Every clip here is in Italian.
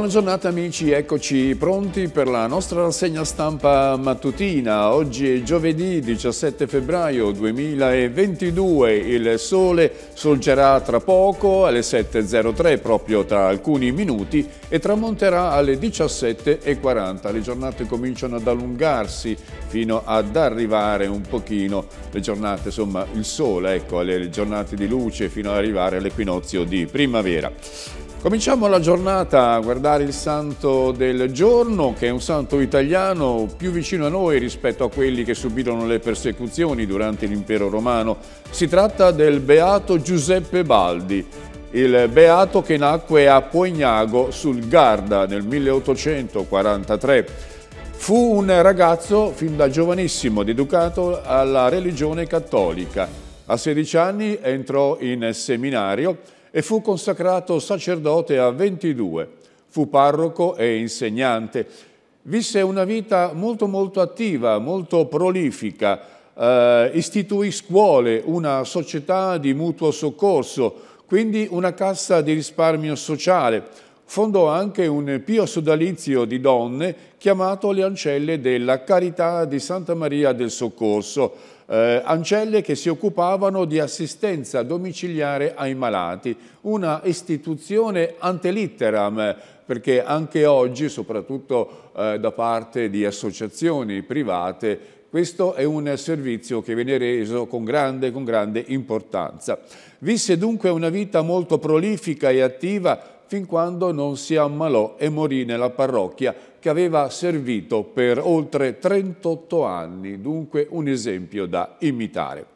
Buona giornata amici, eccoci pronti per la nostra rassegna stampa mattutina. Oggi è giovedì 17 febbraio 2022, il sole sorgerà tra poco alle 7.03 proprio tra alcuni minuti e tramonterà alle 17.40. Le giornate cominciano ad allungarsi fino ad arrivare un pochino, le giornate insomma il sole, ecco, le giornate di luce fino ad arrivare all'equinozio di primavera. Cominciamo la giornata a guardare il santo del giorno, che è un santo italiano più vicino a noi rispetto a quelli che subirono le persecuzioni durante l'impero romano. Si tratta del beato Giuseppe Baldi, il beato che nacque a Poignago sul Garda nel 1843. Fu un ragazzo fin da giovanissimo dedicato alla religione cattolica. A 16 anni entrò in seminario e fu consacrato sacerdote a 22. Fu parroco e insegnante. Visse una vita molto molto attiva, molto prolifica. Eh, istituì scuole, una società di mutuo soccorso, quindi una cassa di risparmio sociale. Fondò anche un pio sodalizio di donne chiamato le ancelle della Carità di Santa Maria del Soccorso, eh, ancelle che si occupavano di assistenza domiciliare ai malati, una istituzione ante litteram perché anche oggi, soprattutto eh, da parte di associazioni private, questo è un servizio che viene reso con grande, con grande importanza. Visse dunque una vita molto prolifica e attiva fin quando non si ammalò e morì nella parrocchia che aveva servito per oltre 38 anni, dunque un esempio da imitare.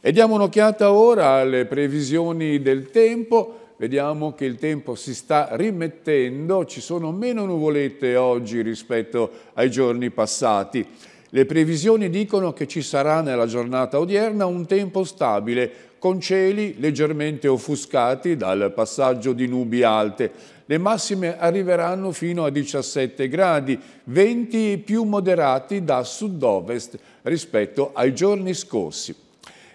E diamo un'occhiata ora alle previsioni del tempo. Vediamo che il tempo si sta rimettendo, ci sono meno nuvolette oggi rispetto ai giorni passati. Le previsioni dicono che ci sarà nella giornata odierna un tempo stabile, con cieli leggermente offuscati dal passaggio di nubi alte le massime arriveranno fino a 17 gradi, venti più moderati da sud-ovest rispetto ai giorni scorsi.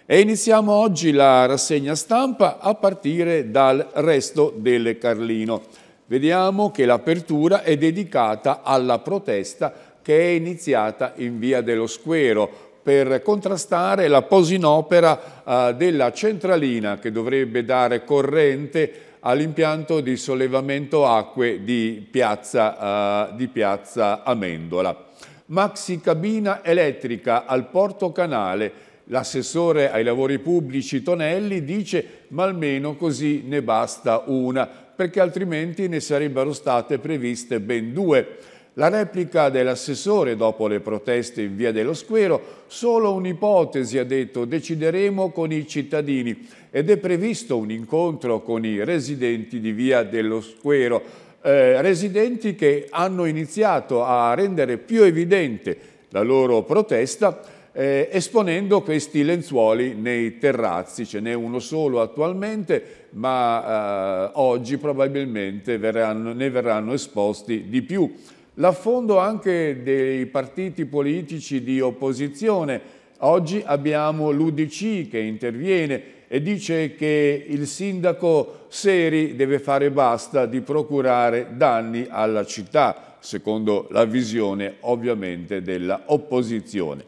E iniziamo oggi la rassegna stampa a partire dal resto del Carlino. Vediamo che l'apertura è dedicata alla protesta che è iniziata in via dello Squero per contrastare la posinopera eh, della centralina che dovrebbe dare corrente all'impianto di sollevamento acque di piazza, uh, di piazza Amendola. Maxi cabina elettrica al Porto Canale. L'assessore ai lavori pubblici Tonelli dice ma almeno così ne basta una perché altrimenti ne sarebbero state previste ben due. La replica dell'assessore dopo le proteste in via dello Squero, solo un'ipotesi ha detto, decideremo con i cittadini ed è previsto un incontro con i residenti di Via dello Squero, eh, residenti che hanno iniziato a rendere più evidente la loro protesta eh, esponendo questi lenzuoli nei terrazzi. Ce n'è uno solo attualmente, ma eh, oggi probabilmente verranno, ne verranno esposti di più. L'affondo anche dei partiti politici di opposizione. Oggi abbiamo l'Udc che interviene e dice che il sindaco Seri deve fare basta di procurare danni alla città, secondo la visione ovviamente dell'opposizione.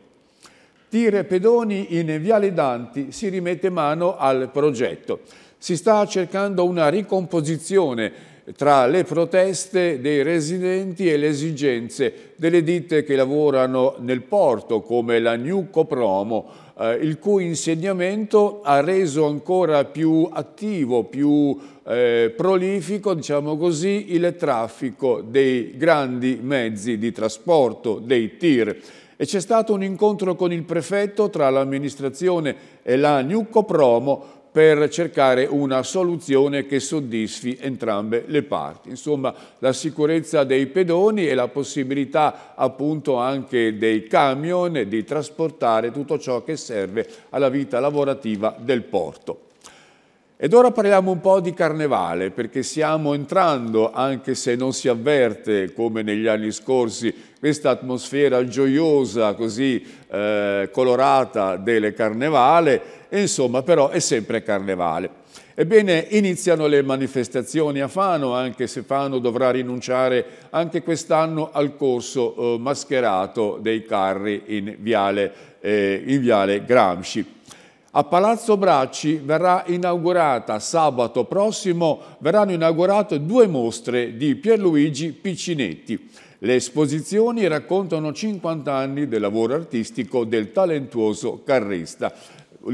Tire pedoni in Viale Danti si rimette mano al progetto. Si sta cercando una ricomposizione tra le proteste dei residenti e le esigenze delle ditte che lavorano nel porto come la New Copromo eh, il cui insegnamento ha reso ancora più attivo, più eh, prolifico diciamo così, il traffico dei grandi mezzi di trasporto, dei tir e c'è stato un incontro con il prefetto tra l'amministrazione e la New Copromo per cercare una soluzione che soddisfi entrambe le parti. Insomma, la sicurezza dei pedoni e la possibilità appunto anche dei camion di trasportare tutto ciò che serve alla vita lavorativa del porto. Ed ora parliamo un po' di carnevale, perché stiamo entrando, anche se non si avverte come negli anni scorsi, questa atmosfera gioiosa, così eh, colorata del carnevale, e insomma però è sempre carnevale. Ebbene, iniziano le manifestazioni a Fano, anche se Fano dovrà rinunciare anche quest'anno al corso eh, mascherato dei carri in viale, eh, in viale Gramsci. A Palazzo Bracci verrà inaugurata sabato prossimo, verranno inaugurate due mostre di Pierluigi Piccinetti. Le esposizioni raccontano 50 anni del lavoro artistico del talentuoso carrista.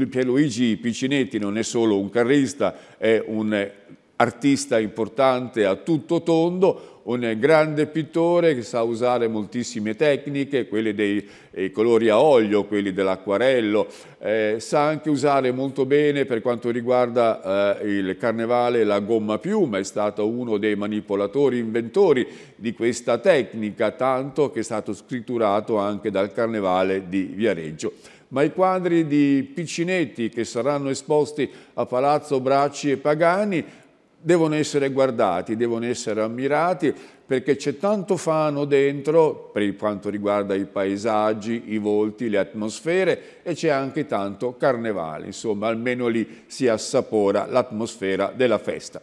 Pierluigi Piccinetti non è solo un carrista, è un artista importante a tutto tondo, un grande pittore che sa usare moltissime tecniche, quelle dei, eh, colori a olio, quelli dell'acquarello, eh, sa anche usare molto bene per quanto riguarda eh, il carnevale la gomma piuma, è stato uno dei manipolatori, inventori di questa tecnica, tanto che è stato scritturato anche dal carnevale di Viareggio ma i quadri di Piccinetti che saranno esposti a Palazzo Bracci e Pagani devono essere guardati, devono essere ammirati perché c'è tanto fano dentro per quanto riguarda i paesaggi, i volti, le atmosfere e c'è anche tanto carnevale, insomma almeno lì si assapora l'atmosfera della festa.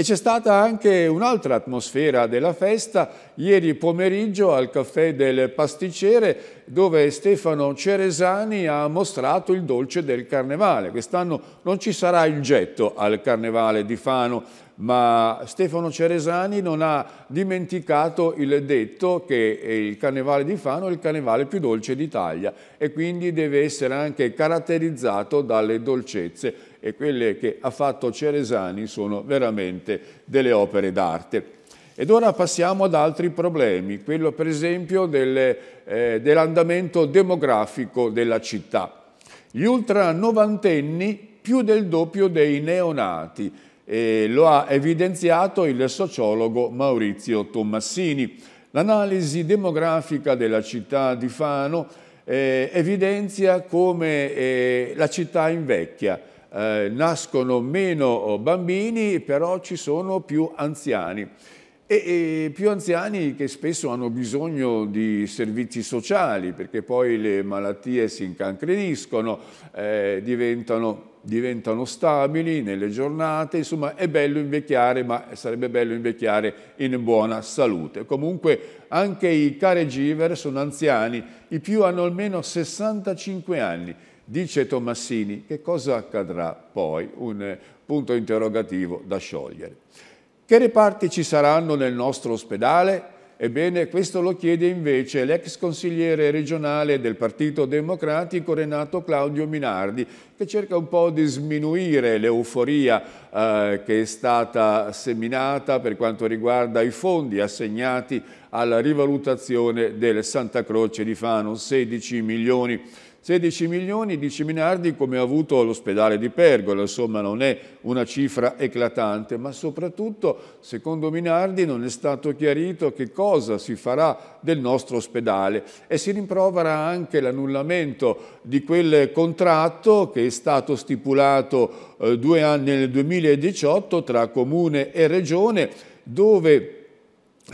E c'è stata anche un'altra atmosfera della festa ieri pomeriggio al caffè del pasticcere dove Stefano Ceresani ha mostrato il dolce del carnevale. Quest'anno non ci sarà il getto al carnevale di Fano, ma Stefano Ceresani non ha dimenticato il detto che il carnevale di Fano è il carnevale più dolce d'Italia e quindi deve essere anche caratterizzato dalle dolcezze e quelle che ha fatto Ceresani sono veramente delle opere d'arte. Ed ora passiamo ad altri problemi, quello per esempio del, eh, dell'andamento demografico della città. Gli ultra novantenni più del doppio dei neonati, e lo ha evidenziato il sociologo Maurizio Tommassini. L'analisi demografica della città di Fano eh, evidenzia come eh, la città invecchia, eh, nascono meno oh, bambini, però ci sono più anziani. E, e, più anziani che spesso hanno bisogno di servizi sociali perché poi le malattie si incancreniscono, eh, diventano, diventano, stabili nelle giornate, insomma è bello invecchiare ma sarebbe bello invecchiare in buona salute. Comunque anche i caregiver sono anziani, i più hanno almeno 65 anni Dice Tommassini che cosa accadrà poi, un eh, punto interrogativo da sciogliere. Che reparti ci saranno nel nostro ospedale? Ebbene, questo lo chiede invece l'ex consigliere regionale del Partito Democratico Renato Claudio Minardi, che cerca un po' di sminuire l'euforia eh, che è stata seminata per quanto riguarda i fondi assegnati alla rivalutazione del Santa Croce di Fano, 16 milioni 16 milioni, 10 miliardi come ha avuto l'ospedale di Pergola, insomma non è una cifra eclatante, ma soprattutto, secondo Minardi, non è stato chiarito che cosa si farà del nostro ospedale e si rimprovera anche l'annullamento di quel contratto che è stato stipulato eh, due anni, nel 2018 tra Comune e Regione, dove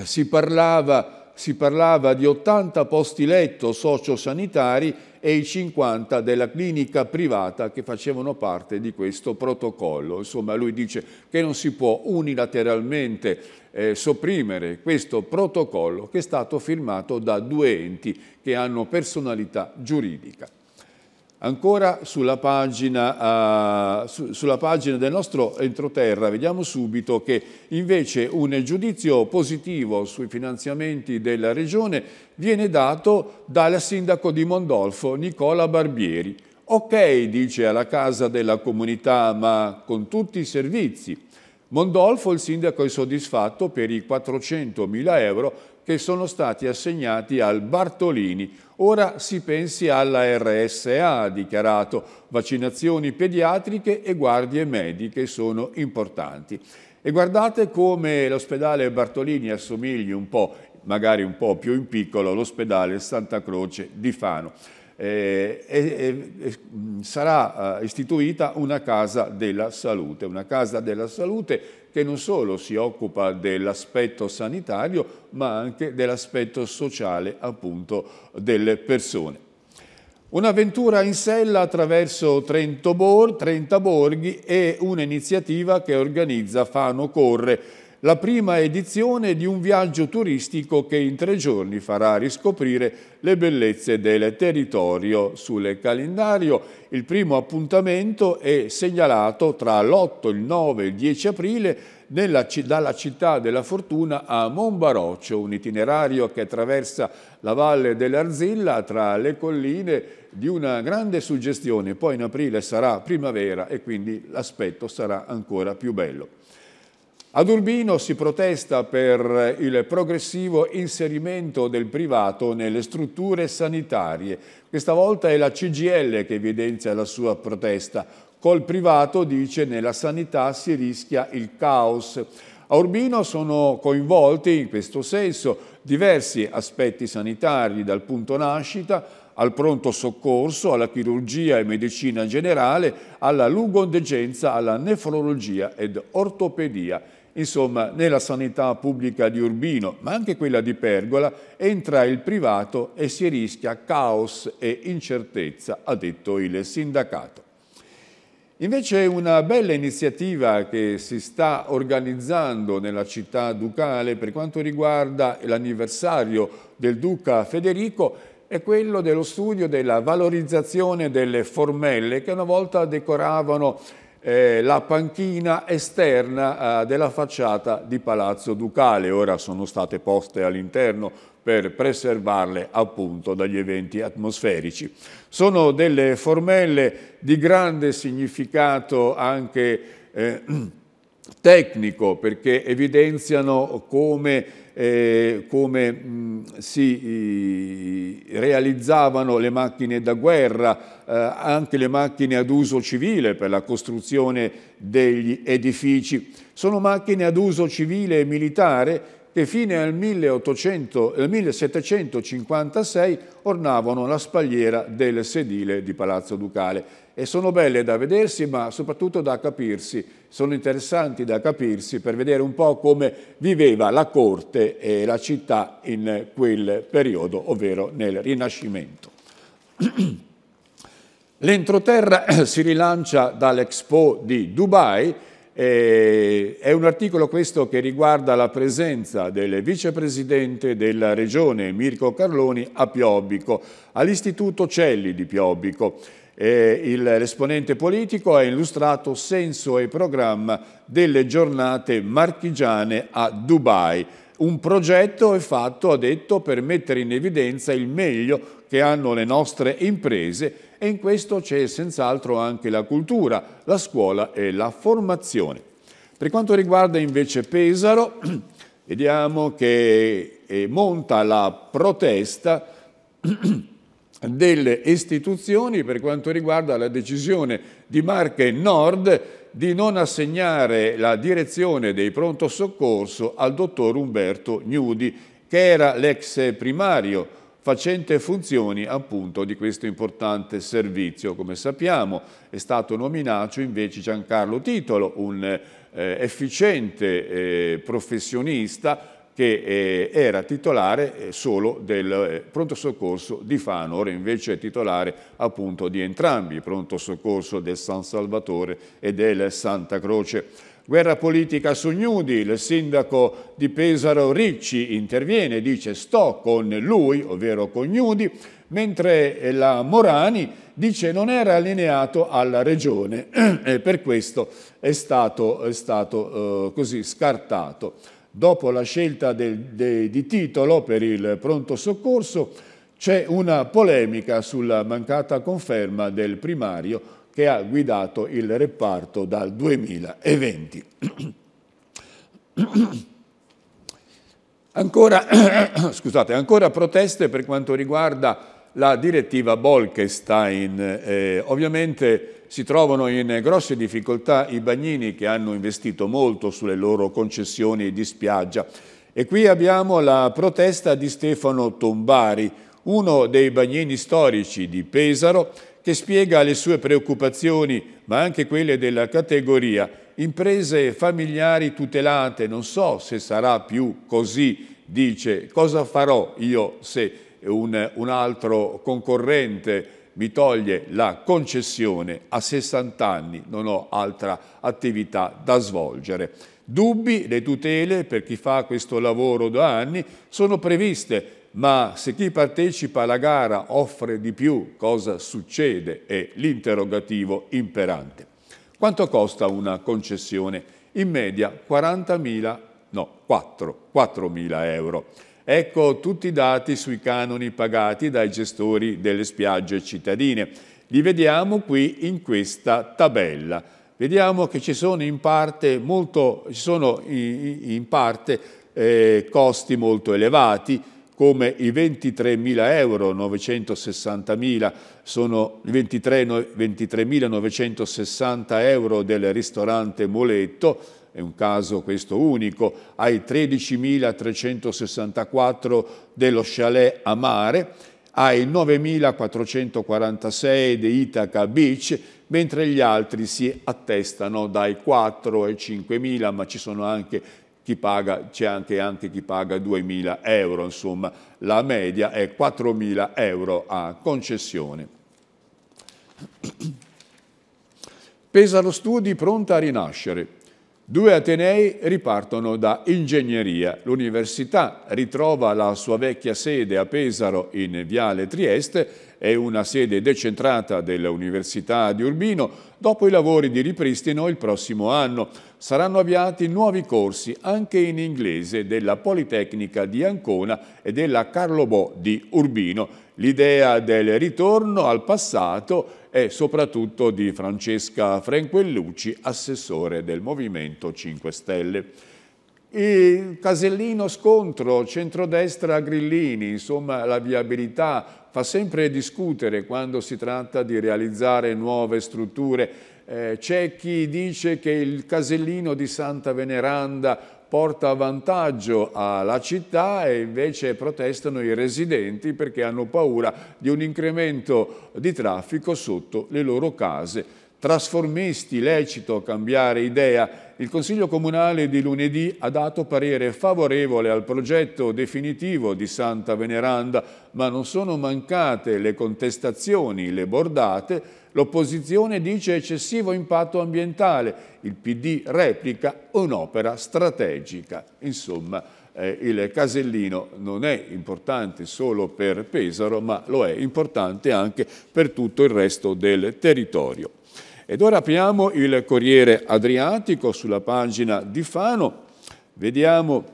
si parlava si parlava di 80 posti letto sociosanitari e i 50 della clinica privata che facevano parte di questo protocollo. Insomma, lui dice che non si può unilateralmente eh, sopprimere questo protocollo che è stato firmato da due enti che hanno personalità giuridica. Ancora sulla pagina, uh, su, sulla pagina, del nostro entroterra vediamo subito che invece un giudizio positivo sui finanziamenti della Regione viene dato dal sindaco di Mondolfo, Nicola Barbieri. Ok, dice alla Casa della Comunità, ma con tutti i servizi. Mondolfo, il sindaco, è soddisfatto per i 400.000 euro che sono stati assegnati al Bartolini. Ora si pensi alla RSA, ha dichiarato. Vaccinazioni pediatriche e guardie mediche sono importanti. E guardate come l'ospedale Bartolini assomigli un po', magari un po' più in piccolo, all'ospedale Santa Croce di Fano eh, mm, eh, sarà istituita una casa della salute, una casa della salute che non solo si occupa dell'aspetto sanitario ma anche dell'aspetto sociale appunto delle persone. Un'avventura in sella attraverso Trento Bor, 30 borghi e un'iniziativa che organizza Fano Corre la prima edizione di un viaggio turistico che in tre giorni farà riscoprire le bellezze del territorio. Sul calendario il primo appuntamento è segnalato tra l'8, il 9 e il 10 aprile nella, dalla città della Fortuna a Monbaroccio, un itinerario che attraversa la valle dell'Arzilla tra le colline di una grande suggestione. Poi in aprile sarà primavera e quindi l'aspetto sarà ancora più bello. Ad Urbino si protesta per il progressivo inserimento del privato nelle strutture sanitarie. Questa volta è la CGL che evidenzia la sua protesta. Col privato, dice, nella sanità si rischia il caos. A Urbino sono coinvolti in questo senso diversi aspetti sanitari dal punto nascita al pronto soccorso, alla chirurgia e medicina generale, alla lugondegenza, alla nefrologia ed ortopedia. Insomma, nella sanità pubblica di Urbino, ma anche quella di Pergola, entra il privato e si rischia caos e incertezza, ha detto il sindacato. Invece una bella iniziativa che si sta organizzando nella città ducale per quanto riguarda l'anniversario del duca Federico è quello dello studio della valorizzazione delle formelle che una volta decoravano eh, la panchina esterna eh, della facciata di Palazzo Ducale. Ora sono state poste all'interno per preservarle appunto dagli eventi atmosferici. Sono delle formelle di grande significato anche eh, tecnico perché evidenziano come eh, come mh, si i, realizzavano le macchine da guerra, eh, anche le macchine ad uso civile per la costruzione degli edifici. Sono macchine ad uso civile e militare che fino al 1800, eh, 1756 ornavano la spalliera del sedile di Palazzo Ducale e sono belle da vedersi ma soprattutto da capirsi, sono interessanti da capirsi per vedere un po' come viveva la corte e la città in quel periodo, ovvero nel Rinascimento. L'entroterra si rilancia dall'Expo di Dubai, eh, è un articolo questo che riguarda la presenza del vicepresidente della regione Mirko Carloni a Piobbico, all'Istituto Celli di Piobbico. Eh, l'esponente politico ha illustrato senso e programma delle giornate marchigiane a Dubai. Un progetto è fatto, ha detto, per mettere in evidenza il meglio che hanno le nostre imprese e in questo c'è senz'altro anche la cultura, la scuola e la formazione. Per quanto riguarda invece Pesaro, vediamo che eh, monta la protesta delle istituzioni per quanto riguarda la decisione di Marche Nord di non assegnare la direzione dei pronto soccorso al dottor Umberto Gnudi, che era l'ex primario facente funzioni appunto di questo importante servizio. Come sappiamo è stato nominato invece Giancarlo Titolo, un eh, efficiente eh, professionista che eh, era titolare eh, solo del eh, pronto soccorso di Fano, ora invece è titolare appunto di entrambi, pronto soccorso del San Salvatore e del Santa Croce. Guerra politica su Gnudi, il sindaco di Pesaro Ricci interviene, dice sto con lui, ovvero con Gnudi, mentre eh, la Morani dice non era allineato alla regione e per questo è stato, è stato eh, così scartato dopo la scelta del, de, di titolo per il pronto soccorso, c'è una polemica sulla mancata conferma del primario che ha guidato il reparto dal 2020. ancora, scusate, ancora proteste per quanto riguarda la direttiva Bolkestein. Eh, ovviamente si trovano in grosse difficoltà i bagnini che hanno investito molto sulle loro concessioni di spiaggia. E qui abbiamo la protesta di Stefano Tombari, uno dei bagnini storici di Pesaro, che spiega le sue preoccupazioni, ma anche quelle della categoria. Imprese familiari tutelate, non so se sarà più così, dice, cosa farò io se un, un altro concorrente mi toglie la concessione, a 60 anni non ho altra attività da svolgere. Dubbi, le tutele per chi fa questo lavoro da anni sono previste, ma se chi partecipa alla gara offre di più, cosa succede? È l'interrogativo imperante. Quanto costa una concessione? In media 40.000, no, 4.000 euro. Ecco tutti i dati sui canoni pagati dai gestori delle spiagge cittadine. Li vediamo qui in questa tabella. Vediamo che ci sono in parte, molto, sono in parte eh, costi molto elevati, come i 23.960.000 euro, 960.000 sono i 23.960 euro del ristorante Moletto, è un caso questo unico, ai 13.364 dello chalet a mare, ai 9.446 di Ithaca Beach, mentre gli altri si attestano dai 4 ai 5.000, ma ci sono anche chi paga, c'è anche, anche, chi paga 2.000 euro, insomma la media è 4.000 euro a concessione. Pesaro Studi pronta a rinascere. Due Atenei ripartono da ingegneria. L'università ritrova la sua vecchia sede a Pesaro in Viale Trieste, è una sede decentrata dell'Università di Urbino. Dopo i lavori di ripristino il prossimo anno saranno avviati nuovi corsi anche in inglese della Politecnica di Ancona e della Carlo Bo di Urbino l'idea del ritorno al passato e soprattutto di Francesca Franquellucci, assessore del Movimento 5 Stelle. Il casellino scontro centrodestra-grillini, insomma la viabilità fa sempre discutere quando si tratta di realizzare nuove strutture. Eh, C'è chi dice che il casellino di Santa Veneranda porta vantaggio alla città e invece protestano i residenti perché hanno paura di un incremento di traffico sotto le loro case. Trasformisti, lecito cambiare idea. Il Consiglio Comunale di lunedì ha dato parere favorevole al progetto definitivo di Santa Veneranda, ma non sono mancate le contestazioni, le bordate, L'opposizione dice eccessivo impatto ambientale, il PD replica un'opera strategica. Insomma, eh, il Casellino non è importante solo per Pesaro, ma lo è importante anche per tutto il resto del territorio. Ed ora apriamo il Corriere Adriatico sulla pagina di Fano. Vediamo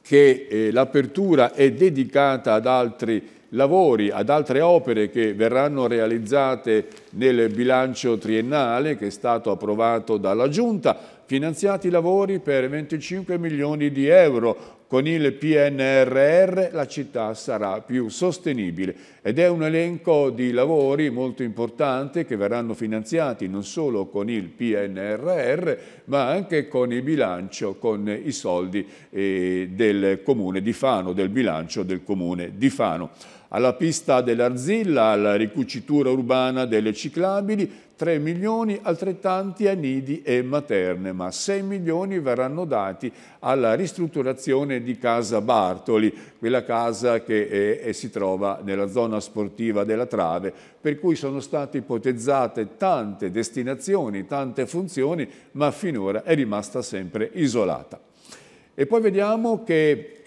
che eh, l'apertura è dedicata ad altri lavori, ad altre opere che verranno realizzate nel bilancio triennale che è stato approvato dalla Giunta, finanziati lavori per 25 milioni di euro. Con il PNRR la città sarà più sostenibile ed è un elenco di lavori molto importante che verranno finanziati non solo con il PNRR ma anche con il bilancio, con i soldi eh, del comune di Fano, del bilancio del comune di Fano alla pista dell'Arzilla, alla ricucitura urbana delle ciclabili, 3 milioni altrettanti a nidi e materne, ma 6 milioni verranno dati alla ristrutturazione di Casa Bartoli, quella casa che è, eh, eh, si trova nella zona sportiva della Trave, per cui sono state ipotizzate tante destinazioni, tante funzioni, ma finora è rimasta sempre isolata. E poi vediamo che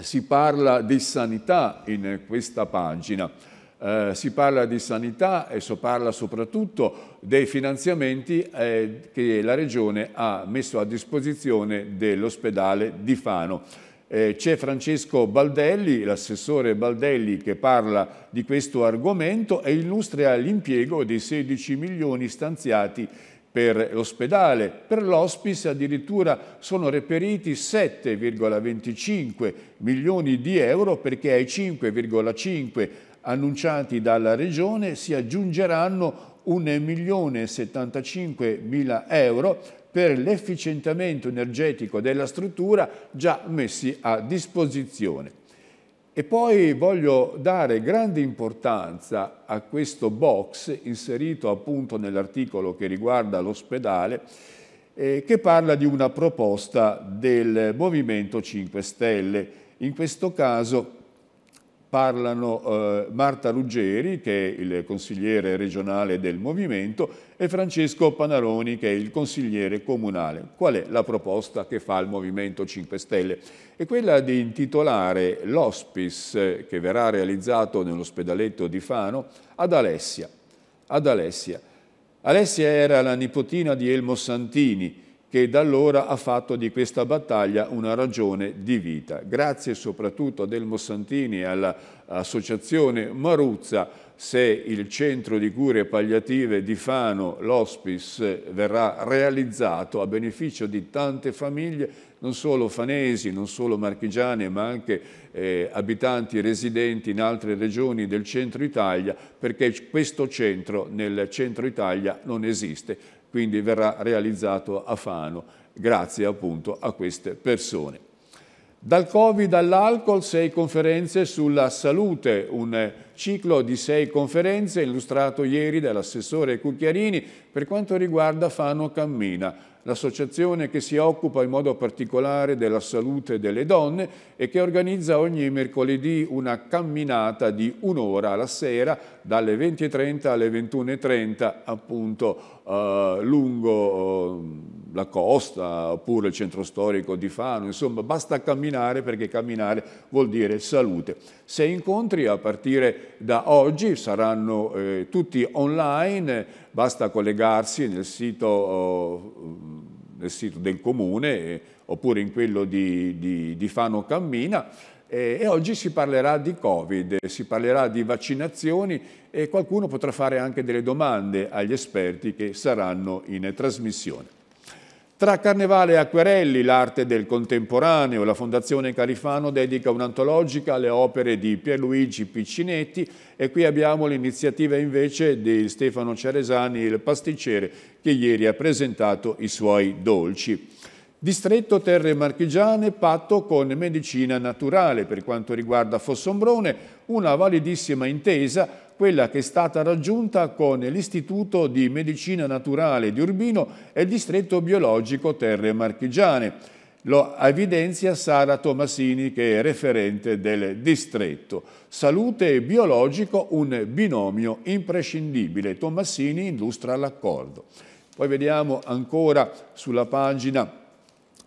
si parla di sanità in questa pagina. Eh, si parla di sanità e si parla soprattutto dei finanziamenti eh, che la Regione ha messo a disposizione dell'ospedale di Fano. Eh, C'è Francesco Baldelli, l'assessore Baldelli, che parla di questo argomento e illustra l'impiego dei 16 milioni stanziati per l'ospedale, per l'hospice addirittura sono reperiti 7,25 milioni di euro perché ai 5,5 annunciati dalla Regione si aggiungeranno 1 milione e 75 mila euro per l'efficientamento energetico della struttura già messi a disposizione. E poi voglio dare grande importanza a questo box inserito appunto nell'articolo che riguarda l'ospedale eh, che parla di una proposta del Movimento 5 Stelle, in questo caso parlano eh, Marta Ruggeri, che è il consigliere regionale del Movimento, e Francesco Panaroni, che è il consigliere comunale. Qual è la proposta che fa il Movimento 5 Stelle? È quella di intitolare l'hospice eh, che verrà realizzato nell'ospedaletto di Fano ad Alessia. Ad Alessia. Alessia era la nipotina di Elmo Santini, che da allora ha fatto di questa battaglia una ragione di vita. Grazie soprattutto a Delmo Santini e all'associazione Maruzza, se il centro di cure palliative di Fano, l'Hospice, verrà realizzato a beneficio di tante famiglie, non solo fanesi, non solo marchigiane, ma anche eh, abitanti residenti in altre regioni del centro Italia, perché questo centro nel centro Italia non esiste quindi verrà realizzato a Fano grazie appunto a queste persone. Dal Covid all'alcol, sei conferenze sulla salute, un ciclo di sei conferenze illustrato ieri dall'assessore Cucchiarini per quanto riguarda Fano Cammina, l'associazione che si occupa in modo particolare della salute delle donne e che organizza ogni mercoledì una camminata di un'ora alla sera dalle 20.30 alle 21.30 appunto eh, lungo... Eh, la costa oppure il centro storico di Fano, insomma basta camminare perché camminare vuol dire salute. Se incontri a partire da oggi saranno eh, tutti online, basta collegarsi nel sito, eh, nel sito del comune oppure in quello di, di, di Fano Cammina e oggi si parlerà di Covid, si parlerà di vaccinazioni e qualcuno potrà fare anche delle domande agli esperti che saranno in trasmissione. Tra Carnevale e Acquerelli, l'arte del contemporaneo, la Fondazione Carifano dedica un'antologica alle opere di Pierluigi Piccinetti e qui abbiamo l'iniziativa invece di Stefano Ceresani, il pasticcere, che ieri ha presentato i suoi dolci. Distretto Terre Marchigiane, patto con Medicina Naturale. Per quanto riguarda Fossombrone, una validissima intesa, quella che è stata raggiunta con l'Istituto di Medicina Naturale di Urbino e il Distretto Biologico Terre Marchigiane. Lo evidenzia Sara Tomasini, che è referente del distretto. Salute e biologico, un binomio imprescindibile. Tomasini illustra l'accordo. Poi vediamo ancora sulla pagina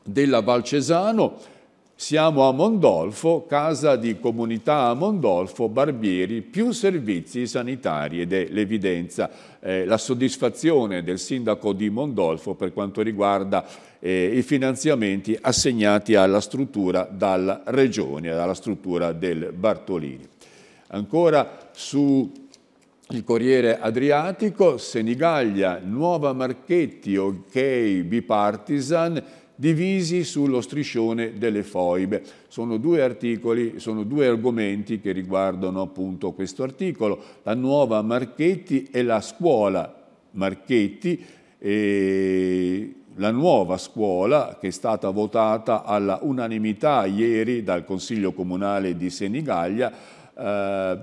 della Valcesano, siamo a Mondolfo, casa di comunità a Mondolfo, Barbieri, più servizi sanitari ed è l'evidenza, eh, la soddisfazione del sindaco di Mondolfo per quanto riguarda eh, i finanziamenti assegnati alla struttura dalla regione, alla struttura del Bartolini. Ancora su il Corriere Adriatico, Senigallia, Nuova Marchetti, ok, bipartisan, divisi sullo striscione delle foibe. Sono due articoli, sono due argomenti che riguardano appunto questo articolo, la nuova Marchetti e la scuola Marchetti, e la nuova scuola che è stata votata alla unanimità ieri dal Consiglio Comunale di Senigallia eh,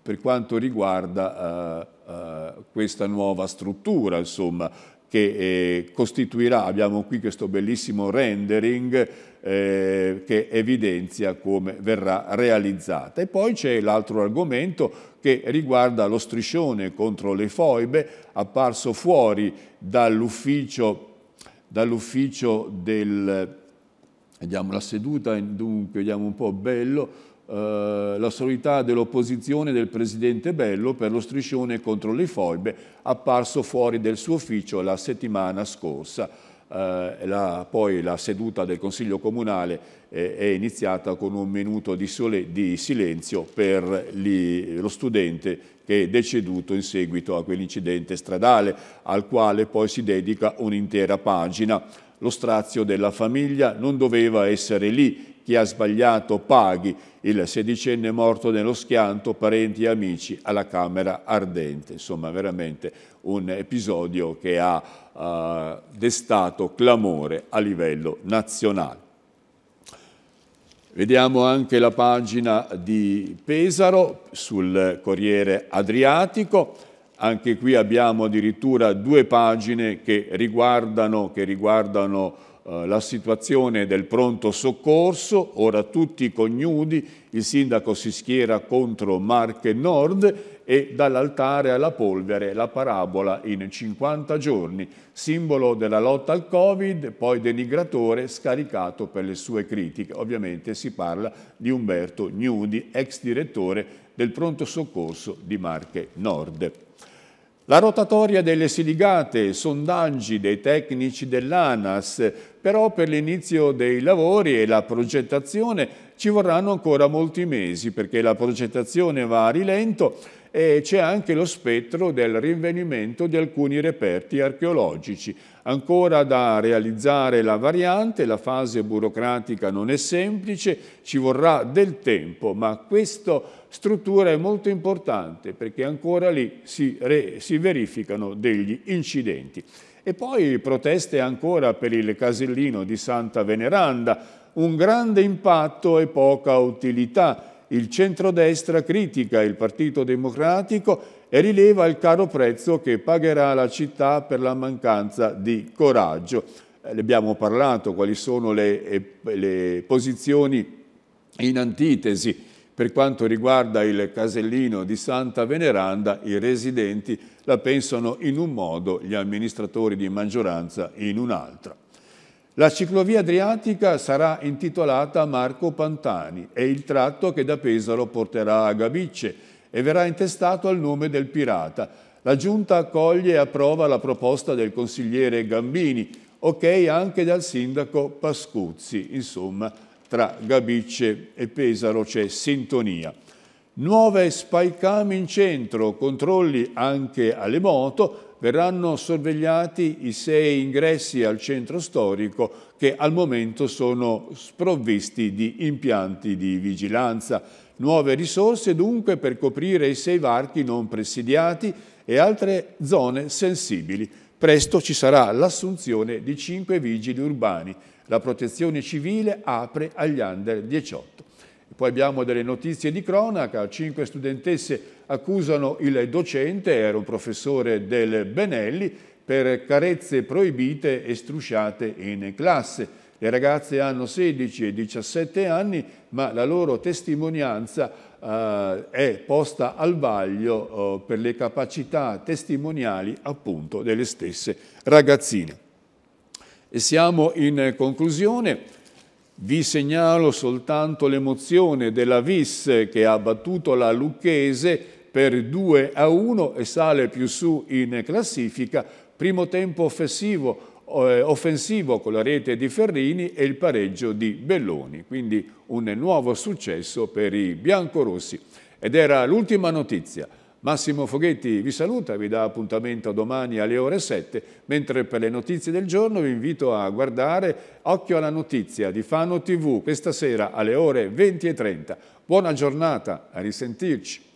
per quanto riguarda eh, eh, questa nuova struttura, insomma, che eh, costituirà, abbiamo qui questo bellissimo rendering eh, che evidenzia come verrà realizzata. E poi c'è l'altro argomento che riguarda lo striscione contro le foibe apparso fuori dall'ufficio dall del... Vediamo la seduta, dunque, vediamo un po' bello, eh, la solidità dell'opposizione del presidente Bello per lo striscione contro le foibe apparso fuori del suo ufficio la settimana scorsa. Eh, la, poi la seduta del Consiglio Comunale eh, è iniziata con un minuto di, sole, di silenzio per gli, lo studente che è deceduto in seguito a quell'incidente stradale, al quale poi si dedica un'intera pagina. Lo strazio della famiglia non doveva essere lì, chi ha sbagliato paghi, il sedicenne morto nello schianto, parenti e amici alla Camera Ardente. Insomma, veramente un episodio che ha eh, destato clamore a livello nazionale. Vediamo anche la pagina di Pesaro sul Corriere Adriatico. Anche qui abbiamo addirittura due pagine che riguardano, che riguardano eh, la situazione del pronto soccorso, ora tutti cognudi, il sindaco si schiera contro Marche Nord e dall'altare alla polvere la parabola in 50 giorni, simbolo della lotta al Covid, poi denigratore scaricato per le sue critiche. Ovviamente si parla di Umberto Gnudi, ex direttore del pronto soccorso di Marche Nord. La rotatoria delle siligate, sondaggi dei tecnici dell'ANAS, però per l'inizio dei lavori e la progettazione ci vorranno ancora molti mesi perché la progettazione va a rilento e c'è anche lo spettro del rinvenimento di alcuni reperti archeologici. Ancora da realizzare la variante, la fase burocratica non è semplice, ci vorrà del tempo, ma questa struttura è molto importante perché ancora lì si, re, si verificano degli incidenti. E poi proteste ancora per il casellino di Santa Veneranda, un grande impatto e poca utilità. Il centrodestra critica il Partito Democratico e rileva il caro prezzo che pagherà la città per la mancanza di coraggio. Eh, ne abbiamo parlato, quali sono le, le posizioni in antitesi per quanto riguarda il casellino di Santa Veneranda, i residenti la pensano in un modo, gli amministratori di maggioranza in un altro. La ciclovia adriatica sarà intitolata a Marco Pantani è il tratto che da Pesaro porterà a Gabicce, e verrà intestato al nome del pirata. La Giunta accoglie e approva la proposta del consigliere Gambini, ok anche dal sindaco Pascuzzi. Insomma, tra Gabicce e Pesaro c'è sintonia. Nuove cam in centro, controlli anche alle moto, verranno sorvegliati i sei ingressi al centro storico che al momento sono sprovvisti di impianti di vigilanza nuove risorse dunque per coprire i sei varchi non presidiati e altre zone sensibili. Presto ci sarà l'assunzione di cinque vigili urbani. La protezione civile apre agli under 18. Poi abbiamo delle notizie di cronaca, cinque studentesse accusano il docente, era un professore del Benelli, per carezze proibite e strusciate in classe. Le ragazze hanno 16 e 17 anni, ma la loro testimonianza eh, è posta al vaglio eh, per le capacità testimoniali appunto delle stesse ragazzine. E siamo in conclusione. Vi segnalo soltanto l'emozione della Vis che ha battuto la Lucchese per 2 a 1 e sale più su in classifica. Primo tempo offensivo eh, offensivo con la rete di Ferrini e il pareggio di Belloni, quindi un nuovo successo per i biancorossi. Ed era l'ultima notizia. Massimo Foghetti vi saluta, vi dà appuntamento domani alle ore 7, mentre per le notizie del giorno vi invito a guardare Occhio alla notizia di Fano TV questa sera alle ore 20.30. Buona giornata, a risentirci.